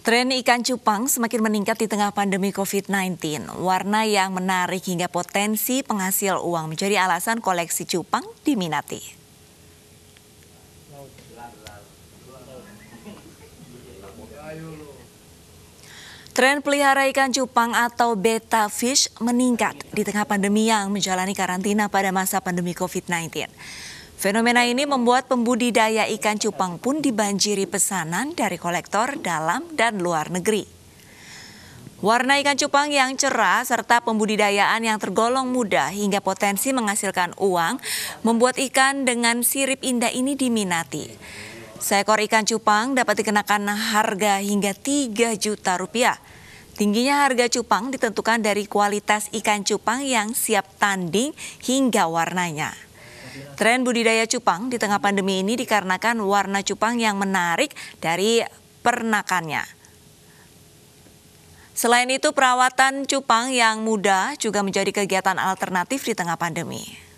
Tren ikan cupang semakin meningkat di tengah pandemi COVID-19. Warna yang menarik hingga potensi penghasil uang menjadi alasan koleksi cupang diminati. Tren pelihara ikan cupang atau beta fish meningkat di tengah pandemi yang menjalani karantina pada masa pandemi COVID-19. Fenomena ini membuat pembudidaya ikan cupang pun dibanjiri pesanan dari kolektor dalam dan luar negeri. Warna ikan cupang yang cerah serta pembudidayaan yang tergolong mudah hingga potensi menghasilkan uang membuat ikan dengan sirip indah ini diminati. Seekor ikan cupang dapat dikenakan harga hingga 3 juta rupiah. Tingginya harga cupang ditentukan dari kualitas ikan cupang yang siap tanding hingga warnanya. Tren budidaya cupang di tengah pandemi ini dikarenakan warna cupang yang menarik dari pernakannya. Selain itu, perawatan cupang yang mudah juga menjadi kegiatan alternatif di tengah pandemi.